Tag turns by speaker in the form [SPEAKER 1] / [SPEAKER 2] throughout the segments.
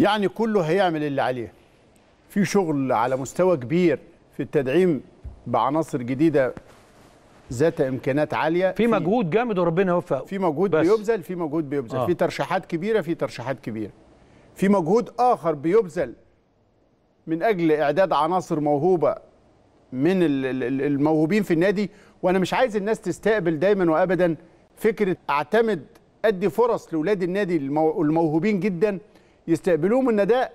[SPEAKER 1] يعني كله هيعمل اللي عليه في شغل على مستوى كبير في التدعيم بعناصر جديده ذات امكانات عاليه في مجهود جامد وربنا يوفقه في مجهود بس. بيبذل في مجهود بيبذل آه. في ترشيحات كبيره في ترشيحات كبيره في مجهود اخر بيبذل من اجل اعداد عناصر موهوبه من الموهوبين في النادي وانا مش عايز الناس تستقبل دايما وابدا فكره اعتمد ادي فرص لاولاد النادي الموهوبين جدا يستقبلوه من ده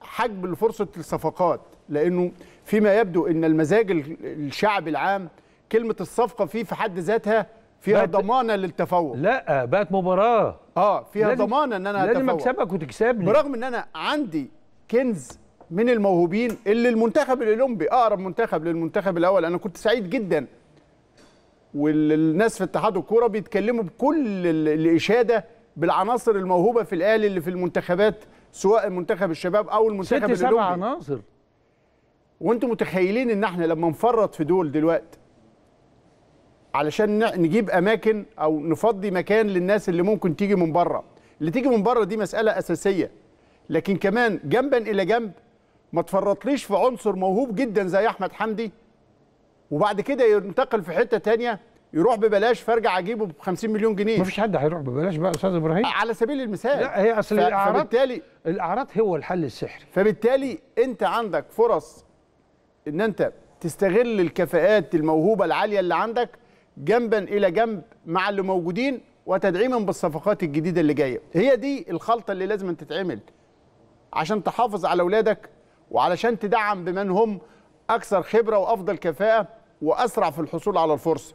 [SPEAKER 1] حجب لفرصه الصفقات لانه فيما يبدو ان المزاج الشعب العام كلمه الصفقه فيه في حد ذاتها فيها ضمانه للتفوق لا بقت مباراه اه فيها ضمانه ان انا هتفوق لازم اكسبك وتكسبني برغم ان انا عندي كنز من الموهوبين اللي المنتخب الاولمبي اقرب منتخب للمنتخب الاول انا كنت سعيد جدا والناس في اتحاد الكوره بيتكلموا بكل الاشاده بالعناصر الموهوبه في الاهلي اللي في المنتخبات سواء منتخب الشباب او المنتخب الاولمبي ست سبع عناصر وانتم متخيلين ان احنا لما نفرط في دول دلوقتي علشان نجيب اماكن او نفضي مكان للناس اللي ممكن تيجي من بره اللي تيجي من بره دي مساله اساسيه لكن كمان جنبا الى جنب ما تفرطليش في عنصر موهوب جدا زي احمد حمدي وبعد كده ينتقل في حته تانية يروح ببلاش فارجع اجيبه ب 50 مليون جنيه مفيش حد هيروح ببلاش بقى يا استاذ ابراهيم على سبيل المثال لا هي اصل ف... الاعراض فبالتالي الاعراض هو الحل السحري فبالتالي انت عندك فرص ان انت تستغل الكفاءات الموهوبه العاليه اللي عندك جنبا الى جنب مع اللي موجودين وتدعيما بالصفقات الجديده اللي جايه هي دي الخلطه اللي لازم تتعمل عشان تحافظ على اولادك وعلشان تدعم بمن هم اكثر خبره وافضل كفاءه واسرع في الحصول على الفرصه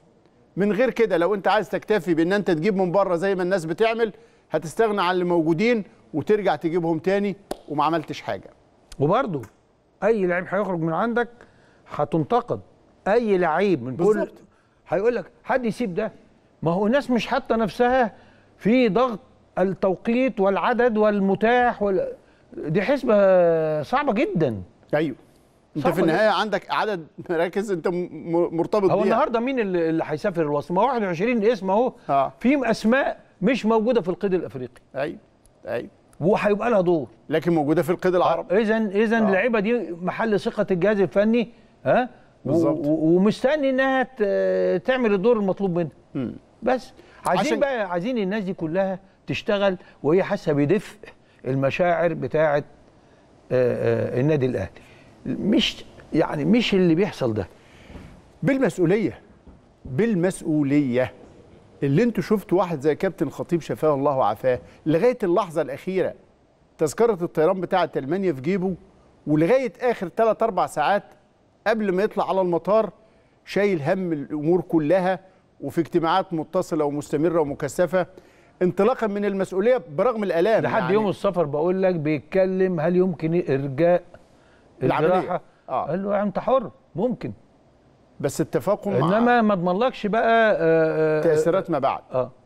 [SPEAKER 1] من غير كده لو انت عايز تكتفي بان انت تجيب من بره زي ما الناس بتعمل هتستغنى عن اللي موجودين وترجع تجيبهم تاني وما عملتش حاجه وبرده اي
[SPEAKER 2] لعيب هيخرج من عندك هتنتقد اي لعيب من كل هيقول لك حد يسيب ده ما هو الناس مش حتى نفسها في ضغط التوقيت والعدد والمتاح وال... دي حسبه صعبه جدا ايوه انت في النهايه
[SPEAKER 1] عندك عدد مراكز انت مرتبط بيها هو النهارده
[SPEAKER 2] مين اللي هيسافر الوصل ما 21 اسم اهو اه. في اسماء مش موجوده في القيد الافريقي ايوه ايوه وهيبقى لها دور لكن موجوده في القيد العربي آه، اذا اذا آه. اللعيبه دي محل ثقه الجهاز الفني ها بالظبط ومستني انها تعمل الدور المطلوب منها بس عايزين عشان... بقى عايزين الناس دي كلها تشتغل وهي حاسه بدفء المشاعر بتاعه النادي الاهلي مش يعني
[SPEAKER 1] مش اللي بيحصل ده بالمسؤوليه بالمسؤوليه اللي انتوا شفتوا واحد زي كابتن خطيب شفاه الله وعافاه لغايه اللحظه الاخيره تذكره الطيران بتاعه المانيا في جيبه ولغايه اخر 3 4 ساعات قبل ما يطلع على المطار شايل هم الامور كلها وفي اجتماعات متصله ومستمره ومكثفه انطلاقا من المسؤوليه برغم الالام لحد يعني يوم
[SPEAKER 2] السفر بقول لك بيتكلم هل يمكن ارجاء العمليه آه. قال له انت حر ممكن
[SPEAKER 1] بس اتفقوا
[SPEAKER 2] مع انما ما اضمنلكش بقى آه، آه، تاثيرات ما بعد اه